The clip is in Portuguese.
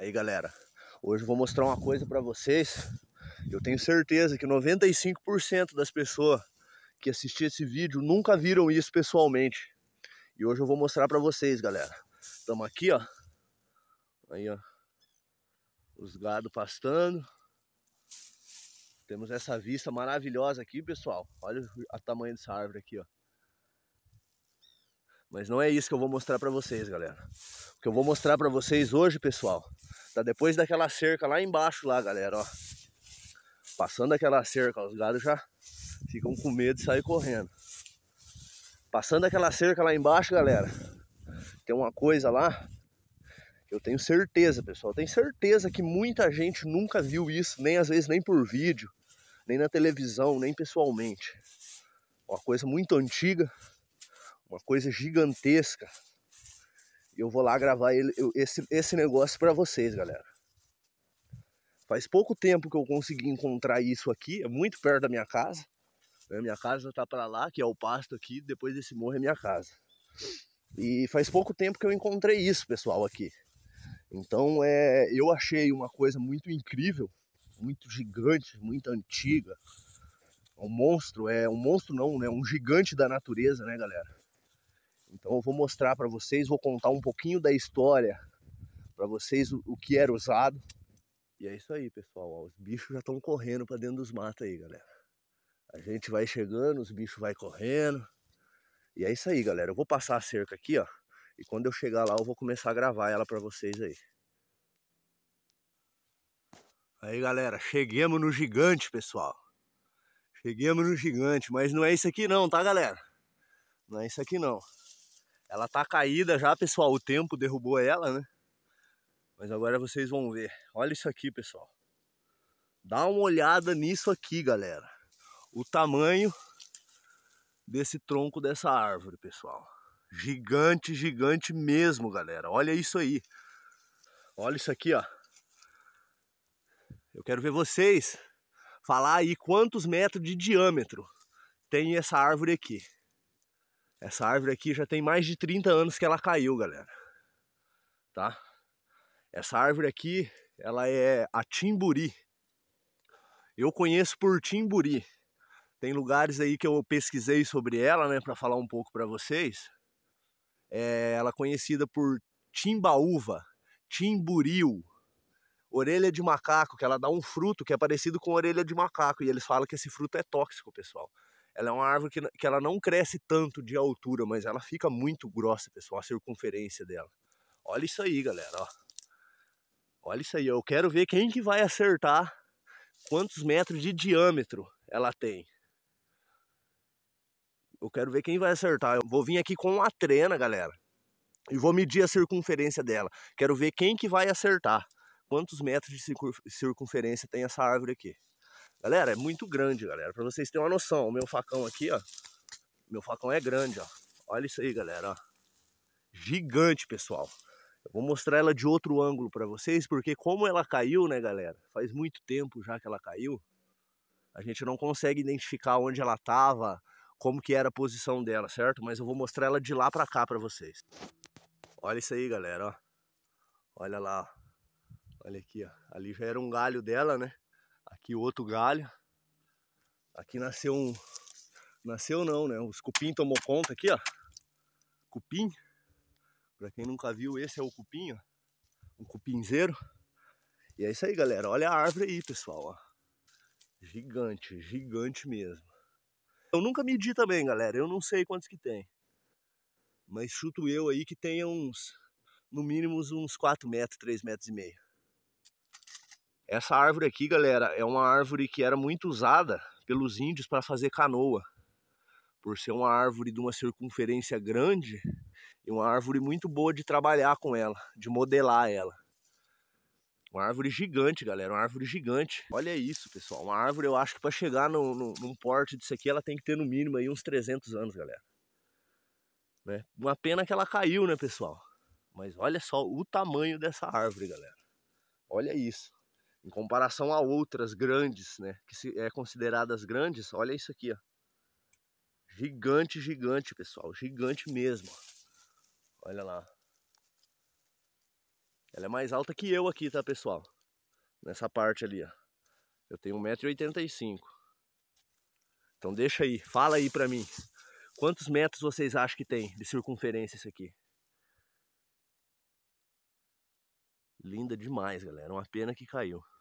Aí galera, hoje eu vou mostrar uma coisa para vocês. Eu tenho certeza que 95% das pessoas que assistiram esse vídeo nunca viram isso pessoalmente. E hoje eu vou mostrar para vocês, galera. Estamos aqui, ó. Aí, ó. Os gado pastando. Temos essa vista maravilhosa aqui, pessoal. Olha o tamanho dessa árvore aqui, ó. Mas não é isso que eu vou mostrar para vocês, galera. O que eu vou mostrar para vocês hoje, pessoal, Tá depois daquela cerca lá embaixo lá, galera, ó. Passando aquela cerca, os gados já ficam com medo de sair correndo. Passando aquela cerca lá embaixo, galera, tem uma coisa lá que eu tenho certeza, pessoal. Tenho certeza que muita gente nunca viu isso, nem às vezes nem por vídeo, nem na televisão, nem pessoalmente. Uma coisa muito antiga, uma coisa gigantesca, eu vou lá gravar ele, eu, esse, esse negócio para vocês, galera. Faz pouco tempo que eu consegui encontrar isso aqui, é muito perto da minha casa. Né? Minha casa tá para lá, que é o pasto aqui, depois desse morro é minha casa. E faz pouco tempo que eu encontrei isso, pessoal, aqui. Então é, eu achei uma coisa muito incrível, muito gigante, muito antiga. É um monstro, é um monstro não, né? Um gigante da natureza, né, galera? Então eu vou mostrar para vocês, vou contar um pouquinho da história para vocês o, o, que era usado. E é isso aí, pessoal. Ó, os bichos já estão correndo para dentro dos matos aí, galera. A gente vai chegando, os bichos vai correndo. E é isso aí, galera. Eu vou passar a cerca aqui, ó. E quando eu chegar lá, eu vou começar a gravar ela para vocês aí. Aí, galera, cheguemos no gigante, pessoal. Cheguemos no gigante, mas não é isso aqui não, tá, galera? Não é isso aqui não. Ela tá caída já, pessoal. O tempo derrubou ela, né? Mas agora vocês vão ver. Olha isso aqui, pessoal. Dá uma olhada nisso aqui, galera. O tamanho desse tronco dessa árvore, pessoal. Gigante, gigante mesmo, galera. Olha isso aí. Olha isso aqui, ó. Eu quero ver vocês falar aí quantos metros de diâmetro tem essa árvore aqui. Essa árvore aqui já tem mais de 30 anos que ela caiu, galera. Tá? Essa árvore aqui, ela é a timburi. Eu conheço por timburi. Tem lugares aí que eu pesquisei sobre ela, né, para falar um pouco para vocês. É, ela é conhecida por timbaúva, timburil, orelha de macaco, que ela dá um fruto que é parecido com orelha de macaco. E eles falam que esse fruto é tóxico, pessoal. Ela é uma árvore que, que ela não cresce tanto de altura, mas ela fica muito grossa, pessoal, a circunferência dela. Olha isso aí, galera, ó. Olha isso aí, eu quero ver quem que vai acertar quantos metros de diâmetro ela tem. Eu quero ver quem vai acertar. Eu vou vir aqui com a trena, galera. E vou medir a circunferência dela. Quero ver quem que vai acertar. Quantos metros de circunferência tem essa árvore aqui. Galera, é muito grande, galera. Pra vocês terem uma noção, o meu facão aqui, ó. Meu facão é grande, ó. Olha isso aí, galera, ó. Gigante, pessoal. Eu vou mostrar ela de outro ângulo pra vocês, porque como ela caiu, né, galera? Faz muito tempo já que ela caiu. A gente não consegue identificar onde ela tava, como que era a posição dela, certo? Mas eu vou mostrar ela de lá pra cá pra vocês. Olha isso aí, galera, ó. Olha lá, ó. Olha aqui, ó. Ali já era um galho dela, né? Aqui outro galho. Aqui nasceu um... Nasceu não, né? Os cupim tomou conta aqui, ó. Cupim. Pra quem nunca viu, esse é o cupim, ó. Um cupinzeiro. E é isso aí, galera. Olha a árvore aí, pessoal, ó. Gigante, gigante mesmo. Eu nunca medi também, galera. Eu não sei quantos que tem. Mas chuto eu aí que tenha uns, no mínimo uns 4 metros, 3 metros e meio. Essa árvore aqui, galera, é uma árvore que era muito usada pelos índios para fazer canoa. Por ser uma árvore de uma circunferência grande e uma árvore muito boa de trabalhar com ela, de modelar ela. Uma árvore gigante, galera, uma árvore gigante. Olha isso, pessoal, uma árvore eu acho que para chegar no, no, num porte disso aqui ela tem que ter no mínimo aí uns 300 anos, galera. Né? Uma pena que ela caiu, né, pessoal? Mas olha só o tamanho dessa árvore, galera. Olha isso. Em comparação a outras grandes, né? Que se, é consideradas grandes, olha isso aqui, ó. Gigante, gigante, pessoal. Gigante mesmo. Olha lá. Ela é mais alta que eu aqui, tá, pessoal? Nessa parte ali, ó. Eu tenho 1,85m. Então deixa aí, fala aí pra mim. Quantos metros vocês acham que tem de circunferência isso aqui? Linda demais, galera. Uma pena que caiu.